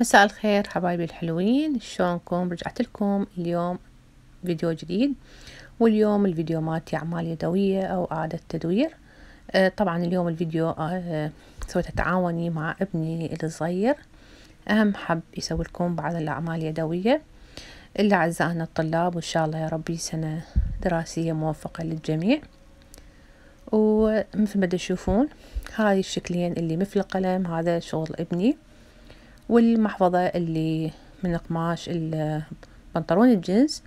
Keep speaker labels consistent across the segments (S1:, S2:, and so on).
S1: مساء الخير حبايبي الحلوين شلونكم رجعت لكم اليوم فيديو جديد واليوم الفيديو مالتي اعمال يدويه او اعاده تدوير آه طبعا اليوم الفيديو آه سويته تعاوني مع ابني الصغير اهم حب يسوي لكم بعض الاعمال اليدويه الا اعزائنا الطلاب وان شاء الله يا ربي سنه دراسيه موفقه للجميع ومثل ما تشوفون هاي الشكلين اللي مثل القلم هذا شغل ابني والمحفظة اللي من قماش البنطلون الجنس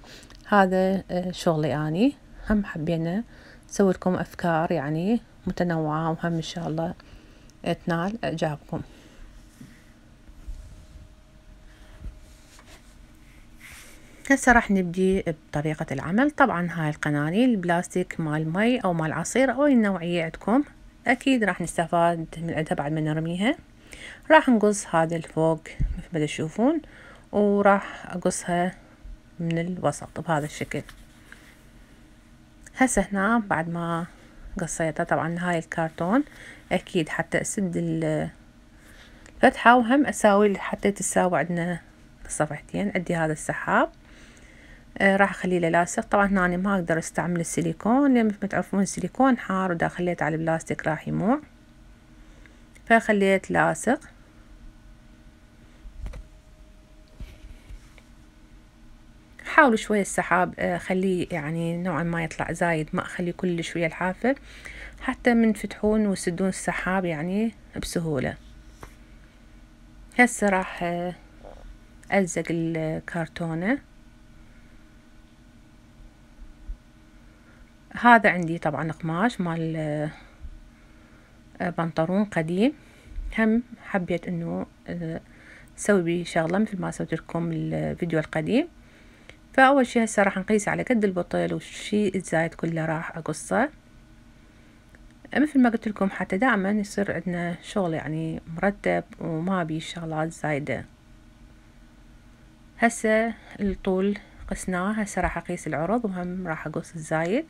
S1: هذا آه، شغلي أني هم حبينا نسوي لكم أفكار يعني متنوعة وهم إن شاء الله تنال إعجابكم هسه راح نبدي بطريقة العمل طبعا هاي القناني البلاستيك مال مي أو مال عصير أو النوعية عندكم أكيد راح نستفاد من عدها بعد ما نرميها راح نقص هذا الفوق مثل ما تشوفون وراح اقصها من الوسط بهذا الشكل هسه هنا بعد ما قصيتها طبعا هاي الكرتون اكيد حتى اسد الفتحة وهم اساوي حتى تساوي عندنا الصفحتين عندي هذا السحاب آه راح اخليه لاصق طبعا هنا أنا ما اقدر استعمل السيليكون لان مثل ما تعرفون السيليكون حار وداخليت على البلاستيك راح يموع فخليت لاصق حاولوا شوية السحاب آه، خليه يعني نوعا ما يطلع زايد ما أخلي كلش شوية الحافة حتى من فتحون وسدون السحاب يعني بسهولة هسه راح آه، ألزق الكرتونة هذا عندي طبعا قماش مال آه، بنطرون قديم هم حبيت انه اسوي آه، بيه شغله مثل ما سويت لكم الفيديو القديم فاول شي هسه راح نقيس على قد البطيل والشي الزايد كله راح اقصه مثل ما قلت لكم حتى دائما يصير عندنا شغل يعني مرتب وما بي شغلات زايده هسه الطول قسناه هسه راح اقيس العرض وهم راح اقص الزايد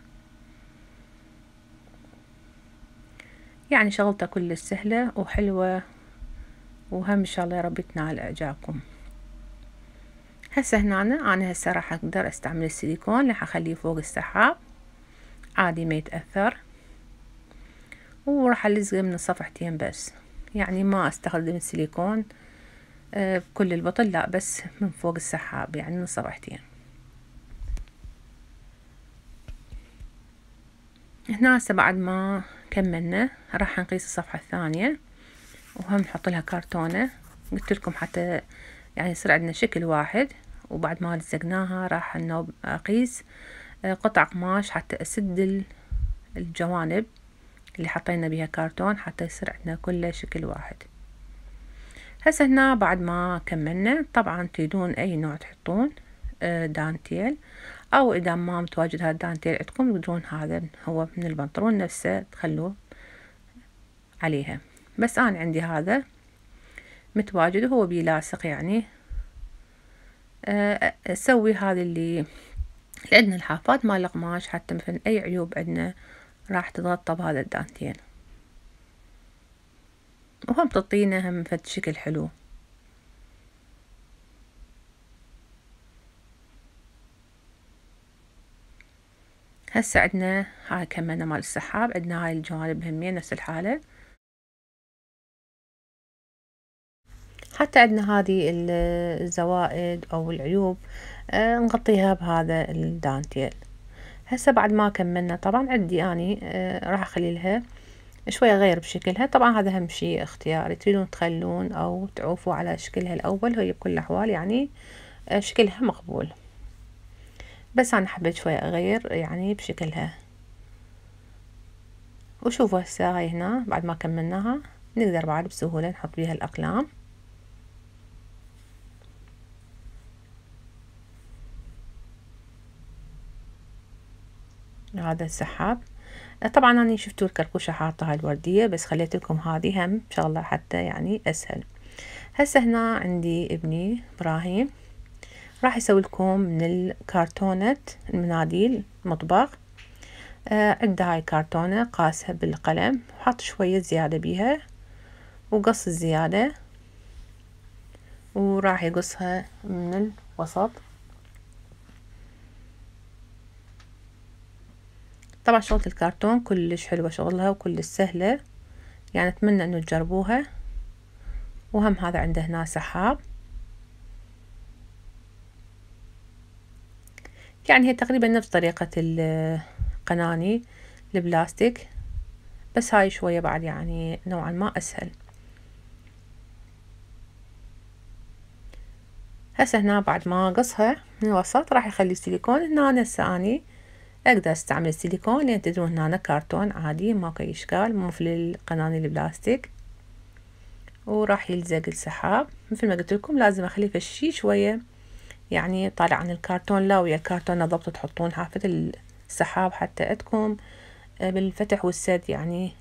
S1: يعني شغلتها كل سهلة وحلوة وهم إن شاء الله يا تنال إعجابكم هسه هنا أنا هسه راح أقدر أستعمل السيليكون راح أخليه فوق السحاب عادي ما يتأثر وراح ألزقه من الصفحتين بس يعني ما أستخدم السيليكون آه، بكل البطل لا بس من فوق السحاب يعني من الصفحتين هنا هسه بعد ما كملنا راح نقيس الصفحة الثانية وهم نحط لها كرتونة قلت لكم حتى يعني يصير عندنا شكل واحد وبعد ما لزقناها راح اقيس آه، قطع قماش حتى اسد الجوانب اللي حطينا بها كرتون حتى يصير عندنا كله شكل واحد هسه هنا بعد ما كملنا طبعا تريدون اي نوع تحطون آه، دانتيل أو إذا ما متواجد هذا الدانتيل عندكم تقدرون هذا هو من البنطلون نفسه تخلوه عليها بس أنا عندي هذا متواجد وهو بيلاصق يعني آه، أسوي هذا اللي عندنا الحافات مال القماش حتى مثلا أي عيوب عندنا راح تتغطى بهذا الدانتيل وهم تطينه هم فد شكل حلو هسه عندنا هاي كملنا مال السحاب عندنا هاي الجوانب همين نفس الحالة حتى عندنا هذه الزوائد او العيوب آه نغطيها بهذا الدانتيل هسه بعد ما كملنا طبعا عندي اني آه راح اخلي لها شوية غير بشكلها طبعا هذا اهم شيء اختياري تريدون تخلون او تعوفوا على شكلها الاول هي بكل الاحوال يعني آه شكلها مقبول بس أنا حبيت شوية أغير يعني بشكلها وشوفوا هسه هاي هنا بعد ما كملناها نقدر بعد بسهولة نحط بيها الأقلام هذا السحاب طبعا أنا شفتوا الكركوشة حاطة هاي الوردية بس خليت لكم هذه هم إن شاء الله حتى يعني أسهل هسه هنا عندي ابني إبراهيم راح اسوي لكم من الكرتونة المناديل مطبخ آه عندي هاي كرتونة قاسها بالقلم وحط شوية زيادة بيها وقص الزيادة وراح يقصها من الوسط طبعا شغلة الكرتون كلش حلوة شغلها وكلش سهلة يعني اتمنى انه تجربوها وهم هذا عنده هنا سحاب يعني هي تقريبا نفس طريقة القناني البلاستيك بس هاي شوية بعد يعني نوعا ما أسهل هسه هنا بعد ما قصها من الوسط راح يخلي السيليكون هنا هسه اني اقدر استعمل السيليكون لان تدرون هنا كرتون عادي ماكو اي اشكال مو مثل القناني البلاستيك وراح يلزق السحاب مثل ما قلت لكم لازم اخليه فشي شويه يعني طالع عن الكرتون لا ويا الكرتون ضبط تحطون حافة السحاب حتى عندكم آه، بالفتح والسد يعني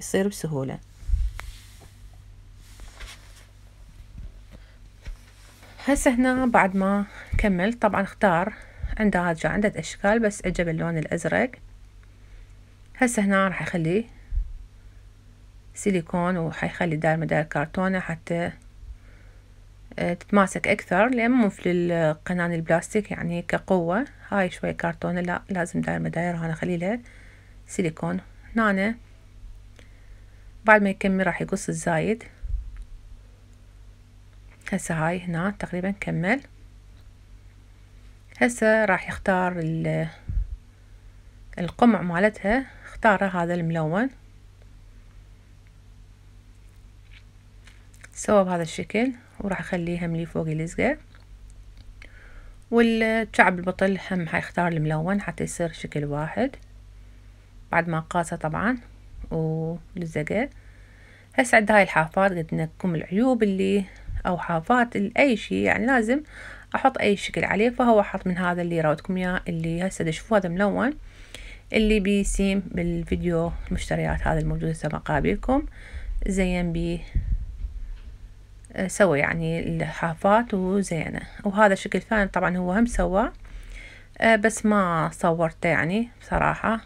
S1: يصير بسهولة هسه هنا بعد ما كملت طبعا اختار هاد هاجة عدة اشكال بس اجب اللون الازرق هسه هنا راح اخليه سيليكون وحيخلي داير مدار كرتونة حتى آه، تتماسك أكثر لأن مو مثل القنان البلاستيك يعني كقوة هاي شوي كرتونة لا لازم داير مداير أنا أخليلها سيليكون هنا بعد ما يكمل راح يقص الزايد هسه هاي هنا تقريبا كمل هسه راح يختار القمع مالتها اختاره هذا الملون سوى بهذا الشكل وراح اخليها ملي فوق اللزقة والشعب البطل هم حيختار الملون حتى يصير شكل واحد بعد ما قاسه طبعا ولزقه هسه عند هاي الحافات قد نكم العيوب اللي او حافات اي شيء يعني لازم احط اي شكل عليه فهو احط من هذا اللي راودكم اياه اللي هسه تشوفوه هذا ملون اللي بيسيم بالفيديو المشتريات هذا الموجود هسه مقابلكم زين بيه سوى يعني الحافات وزينه وهذا شكل ثاني طبعا هو هم سواه بس ما صورته يعني بصراحة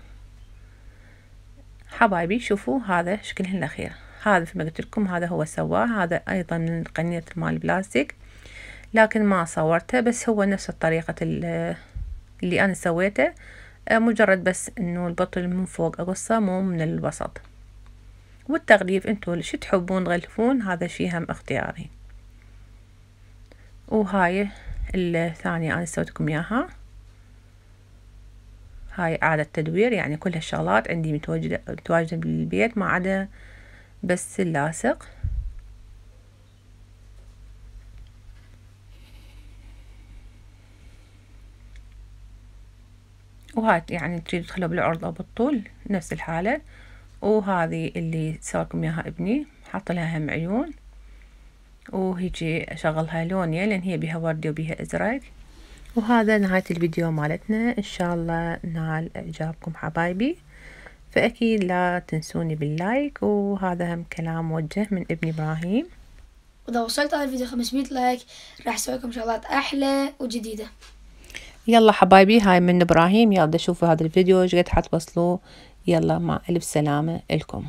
S1: حبايبي شوفوا هذا شكلهن الأخير هذا في ما قلت لكم هذا هو سواه هذا أيضا من قنية مال البلاستيك لكن ما صورته بس هو نفس الطريقة اللي أنا سويته آه، مجرد بس إنه البطل من فوق أقصه مو من الوسط والتغليف انتو شو تحبون تغلفون هذا شي هم اختياري وهاي الثانية انا سويتكم اياها هاي اعادة تدوير يعني كل هالشغلات عندي متواجدة متواجدة بالبيت ما عدا بس اللاصق وهاي يعني تريد تخلوه بالعرض او بالطول نفس الحالة وهذه اللي سواكم ياها ابني حط لها هم عيون وهيجي اشغلها لونيا لان هي بيها وردي وبيها ازرق وهذا نهاية الفيديو مالتنا ان شاء الله نال اعجابكم حبايبي فاكيد لا تنسوني باللايك وهذا هم كلام موجه من ابن ابراهيم واذا وصلت على الفيديو 500 لايك راح اسوي لكم شغلات احلى وجديده يلا حبايبي هاي من ابراهيم يلا شوفوا هذا الفيديو ايش قد حتوصلوا يلا مع ألف سلامة إلكم